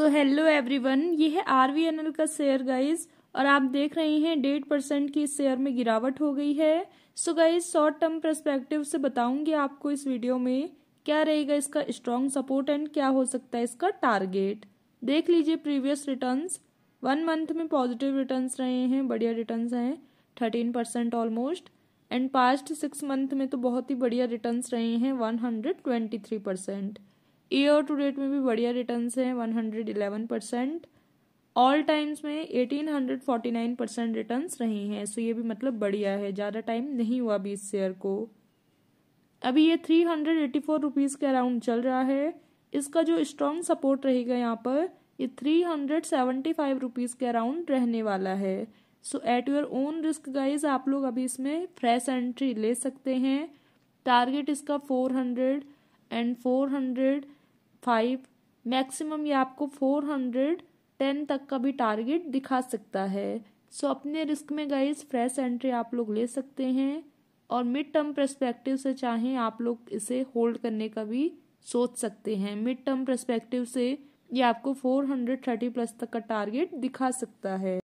so hello everyone ये है R V N L का शेयर गाइज और आप देख रहे हैं डेढ़ परसेंट की शेयर में गिरावट हो गई है so guys short term perspective से बताऊंगी आपको इस वीडियो में क्या रहेगा इसका स्ट्रॉन्ग सपोर्ट एंड क्या हो सकता है इसका टारगेट देख लीजिए प्रीवियस रिटर्न वन मंथ में पॉजिटिव रिटर्न रहे हैं बढ़िया रिटर्न हैं thirteen percent almost and past six month में तो बहुत ही बढ़िया रिटर्न रहे हैं one hundred twenty three percent year to date में भी बढ़िया रिटर्न है one hundred eleven percent all times में eighteen hundred forty nine percent return रहे हैं सो ये भी मतलब बढ़िया है ज़्यादा टाइम नहीं हुआ अभी इस शेयर को अभी ये three hundred eighty four rupees के अराउंड चल रहा है इसका जो स्ट्रॉन्ग सपोर्ट रहेगा यहाँ पर ये three hundred seventy five rupees के अराउंड रहने वाला है so at your own risk guys आप लोग अभी इसमें फ्रेश एंट्री ले सकते हैं टारगेट इसका four hundred and four hundred five maximum ये आपको फोर हंड्रेड टेन तक का भी टारगेट दिखा सकता है सो so, अपने रिस्क में गाइज फ्रेश एंट्री आप लोग ले सकते हैं और मिड टर्म परस्पेक्टिव से चाहें आप लोग इसे होल्ड करने का भी सोच सकते हैं मिड टर्म परस्पेक्टिव से ये आपको 430 प्लस तक का टारगेट दिखा सकता है